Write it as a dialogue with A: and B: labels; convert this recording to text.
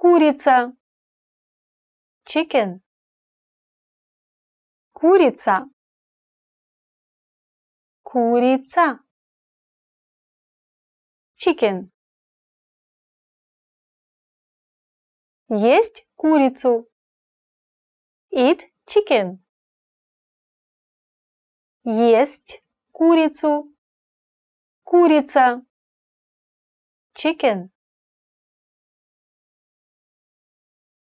A: курица chicken курица курица chicken есть курицу eat chicken есть курицу курица chicken